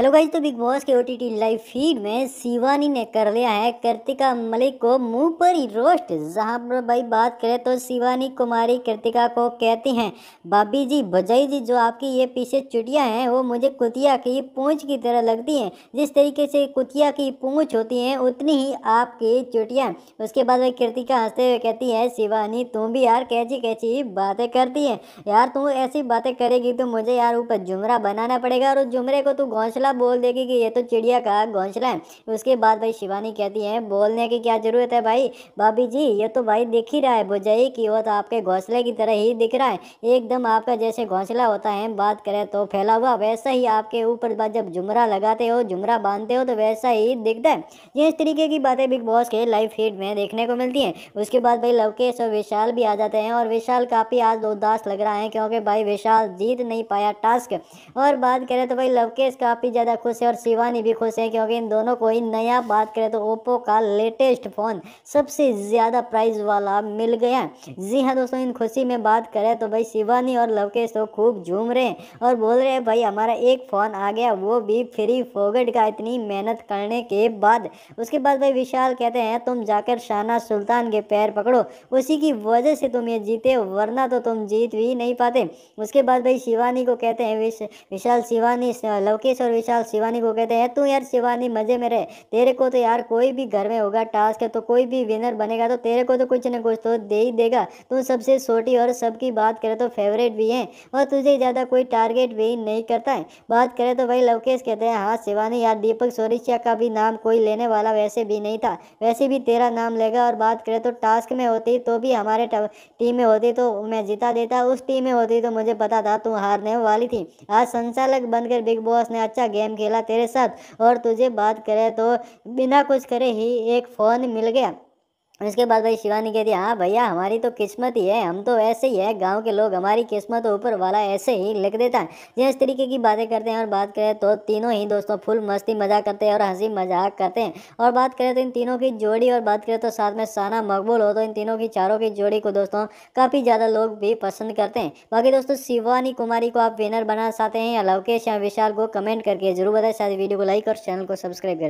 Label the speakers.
Speaker 1: hello guys तो बिग बॉस के OTT live feed में शिवानी ने कर लिया है कृतिका मलिक को मुंह पर ही रोस्ट जहां पर भाई बात करें तो शिवानी कुमारी कृतिका को कहती हैं भाभी जी भजाई जी जो आपकी ये पीछे चुटियां हैं वो मुझे कुतिया की पूंछ की तरह लगती हैं जिस तरीके से कुतिया की पूंछ होती हैं उतनी ही आपकी चुटियाँ उसके बाद भाई कृतिका हंसते हुए कहती है शिवानी तुम भी यार कैची कैची बातें करती है यार तुम ऐसी बातें करेगी तो मुझे यार ऊपर जुमरा बनाना पड़ेगा और उस जुमरे को तू घोंसला साहब बोल देगी कि ये तो चिड़िया का घोंसला है उसके बाद भाई शिवानी कहती है बोलने की क्या ज़रूरत है भाई भाभी जी ये तो भाई दिख ही रहा है बुझाई की वो तो आपके घोंसले की तरह ही दिख रहा है एकदम आपका जैसे घोंसला होता है बात करें तो फैला हुआ वैसा ही आपके ऊपर जब झुमरा लगाते हो झुमरा बांधते हो तो वैसा ही दिखता है ये इस तरीके की बातें बिग बॉस के लाइव फीड में देखने को मिलती हैं उसके बाद भाई लवकेश और विशाल भी आ जाते हैं और विशाल काफ़ी आज उदास लग रहा है क्योंकि भाई विशाल जीत नहीं पाया टास्क और बात करें तो भाई लवकेश काफ़ी ज़्यादा खुश है और शिवानी भी खुश है क्योंकि इन दोनों को ही नया बात करें तो ओप्पो का लेटेस्ट फ़ोन सबसे ज़्यादा प्राइस वाला मिल गया जी हाँ दोस्तों इन खुशी में बात करें तो भाई शिवानी और लवकेश तो खूब झूम रहे हैं और बोल रहे हैं भाई हमारा एक फ़ोन आ गया वो भी फ्री फोगट का इतनी मेहनत करने के बाद उसके बाद भाई विशाल कहते हैं तुम जाकर शाना सुल्तान के पैर पकड़ो उसी की वजह से तुम ये जीते वरना तो तुम जीत भी नहीं पाते उसके बाद भाई शिवानी को कहते हैं विश, विशाल शिवानी लवकेश और विशाल शिवानी को कहते हैं तू यार शिवानी मजे में रहे तेरे को तो यार कोई भी घर में होगा टास्क है तो कोई भी विनर बनेगा तो तेरे को तो कुछ ना कुछ तो दे ही देगा तू सबसे छोटी और सबकी बात करे तो फेवरेट भी है और तुझे ज़्यादा कोई टारगेट भी नहीं करता है बात करें तो भाई लवकेश कहते हैं हाँ शिवानी यार दीपक सोरिशिया का भी नाम कोई लेने वाला वैसे भी नहीं था वैसे भी तेरा नाम लेगा और बात करें तो टास्क में होती तो भी हमारे टीम में होती तो मैं जिता देता उस टीम में होती तो मुझे पता था तू हारने वाली थी आज संचालक बनकर बिग बॉस ने अच्छा गेम खेला तेरे साथ और तुझे बात करे तो बिना कुछ करे ही एक फ़ोन मिल गया इसके बाद भाई शिवानी कहती है हाँ भैया हमारी तो किस्मत ही है हम तो ऐसे ही है गांव के लोग हमारी किस्मत ऊपर वाला ऐसे ही लिख देता है जिस तरीके की बातें करते हैं और बात करें तो तीनों ही दोस्तों फुल मस्ती मजाक करते हैं और हंसी मजाक करते हैं और बात करें तो इन तीनों की जोड़ी और बात करें तो साथ में साना मकबूल हो तो इन तीनों की चारों की जोड़ी को दोस्तों काफ़ी ज़्यादा लोग भी पसंद करते हैं बाकी दोस्तों शिवानी कुमारी को आप विनर बना सकते हैं या लवकेश या विशाल को कमेंट करके जरूर बताएं साथ वीडियो को लाइक और चैनल को सब्सक्राइब करें